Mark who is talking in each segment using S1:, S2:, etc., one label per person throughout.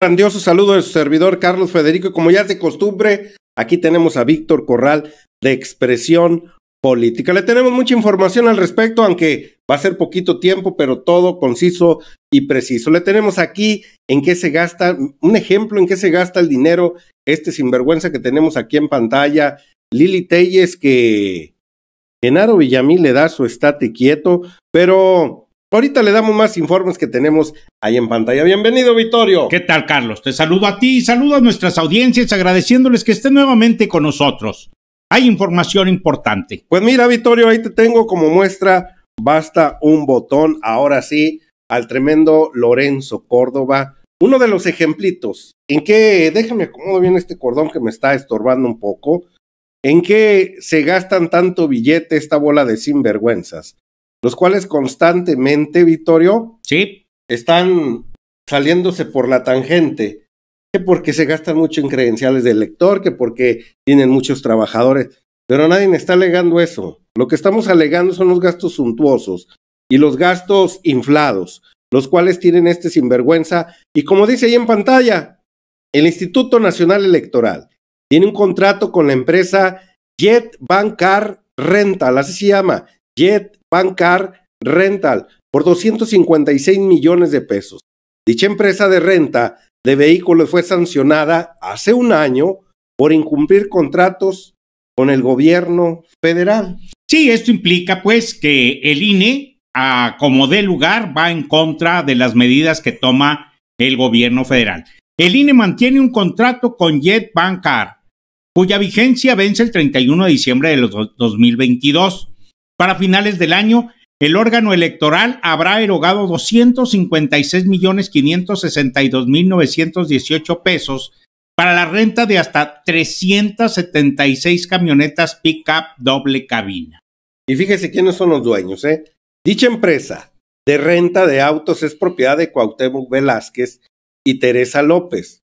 S1: Grandioso saludo de su servidor Carlos Federico. y Como ya es de costumbre, aquí tenemos a Víctor Corral de Expresión Política. Le tenemos mucha información al respecto, aunque va a ser poquito tiempo, pero todo conciso y preciso. Le tenemos aquí en qué se gasta, un ejemplo en qué se gasta el dinero, este sinvergüenza que tenemos aquí en pantalla. Lili Telles que Genaro Villamil le da su estate quieto, pero Ahorita le damos más informes que tenemos ahí en pantalla.
S2: Bienvenido, Vittorio. ¿Qué tal, Carlos? Te saludo a ti y saludo a nuestras audiencias agradeciéndoles que estén nuevamente con nosotros. Hay información importante. Pues mira, Vittorio, ahí te tengo como muestra. Basta
S1: un botón, ahora sí, al tremendo Lorenzo Córdoba. Uno de los ejemplitos en qué déjame acomodo bien este cordón que me está estorbando un poco, en qué se gastan tanto billete esta bola de sinvergüenzas los cuales constantemente, Vittorio, sí. están saliéndose por la tangente, que porque se gastan mucho en credenciales del lector, que porque tienen muchos trabajadores, pero nadie está alegando eso. Lo que estamos alegando son los gastos suntuosos y los gastos inflados, los cuales tienen este sinvergüenza. Y como dice ahí en pantalla, el Instituto Nacional Electoral tiene un contrato con la empresa Jet Bancar Rental, así se llama, Jet Bancar Rental por 256 millones de pesos. Dicha empresa de renta de vehículos fue sancionada hace un año por incumplir contratos con el gobierno federal.
S2: Sí, esto implica pues que el INE, a como dé lugar, va en contra de las medidas que toma el gobierno federal. El INE mantiene un contrato con Jet Bancar, cuya vigencia vence el 31 de diciembre de 2022. Para finales del año, el órgano electoral habrá erogado 256.562.918 pesos para la renta de hasta 376 camionetas pick-up doble cabina. Y fíjese quiénes son los dueños, ¿eh? Dicha
S1: empresa de renta de autos es propiedad de Cuauhtémoc Velázquez y Teresa López,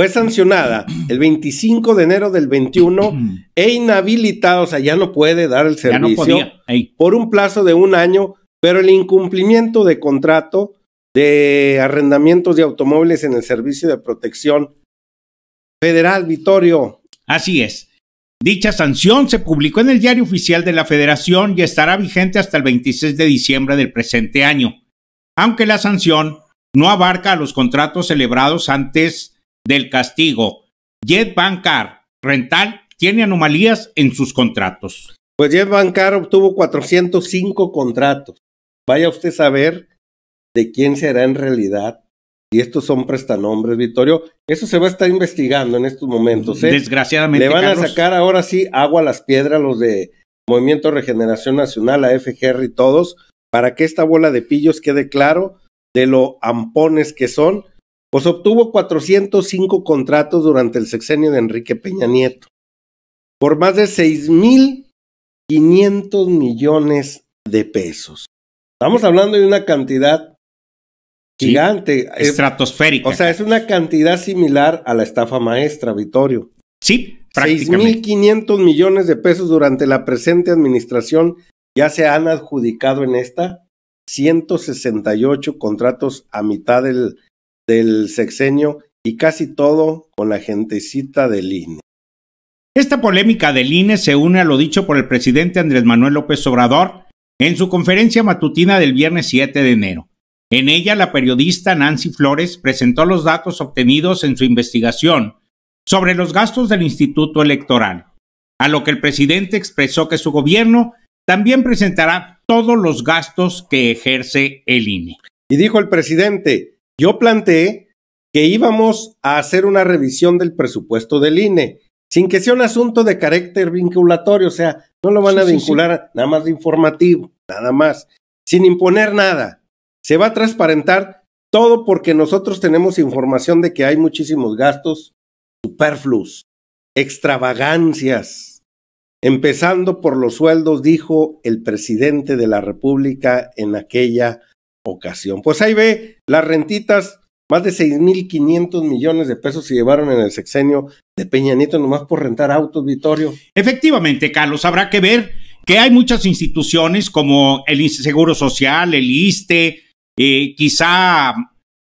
S1: fue sancionada el 25 de enero del 21 e inhabilitada, o sea, ya no puede dar el servicio por un plazo de un año, pero el incumplimiento de contrato de arrendamientos de automóviles en el Servicio
S2: de Protección Federal, Vitorio. Así es. Dicha sanción se publicó en el Diario Oficial de la Federación y estará vigente hasta el 26 de diciembre del presente año, aunque la sanción no abarca a los contratos celebrados antes del castigo. Jet Bancar Rental tiene anomalías en sus contratos. Pues Jet
S1: Bancar obtuvo 405 contratos. Vaya usted a saber de quién será en realidad. Y estos son prestanombres, Vittorio. Eso se va a estar investigando en estos momentos. ¿eh? Desgraciadamente. Le van a sacar ahora sí agua a las piedras los de Movimiento Regeneración Nacional, a FGR y todos, para que esta bola de pillos quede claro de lo ampones que son pues obtuvo 405 contratos durante el sexenio de Enrique Peña Nieto, por más de 6.500 millones de pesos. Estamos hablando de una cantidad gigante. Estratosférica. O sea, es una cantidad similar a la estafa maestra, Vittorio. Sí, prácticamente. 6.500 millones de pesos durante la presente administración ya se han adjudicado en esta 168 contratos a mitad del del sexenio y casi todo con la gentecita del INE.
S2: Esta polémica del INE se une a lo dicho por el presidente Andrés Manuel López Obrador en su conferencia matutina del viernes 7 de enero. En ella, la periodista Nancy Flores presentó los datos obtenidos en su investigación sobre los gastos del Instituto Electoral, a lo que el presidente expresó que su gobierno también presentará todos los gastos que ejerce el INE. Y dijo el presidente, yo planteé que
S1: íbamos a hacer una revisión del presupuesto del INE, sin que sea un asunto de carácter vinculatorio, o sea, no lo van a vincular, nada más de informativo, nada más, sin imponer nada. Se va a transparentar todo porque nosotros tenemos información de que hay muchísimos gastos superfluos, extravagancias, empezando por los sueldos, dijo el presidente de la República en aquella ocasión. Pues ahí ve las rentitas, más de 6.500 millones de pesos se llevaron en el sexenio de Peña Nieto nomás por rentar autos, Vitorio.
S2: Efectivamente, Carlos, habrá que ver que hay muchas instituciones como el Seguro Social, el ISTE, eh, quizá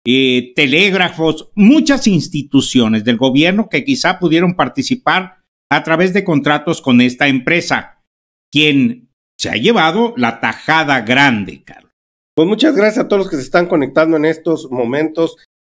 S2: eh, telégrafos, muchas instituciones del gobierno que quizá pudieron participar a través de contratos con esta empresa, quien se ha llevado la tajada grande, Carlos.
S1: Pues muchas gracias a todos los que se están conectando en estos momentos.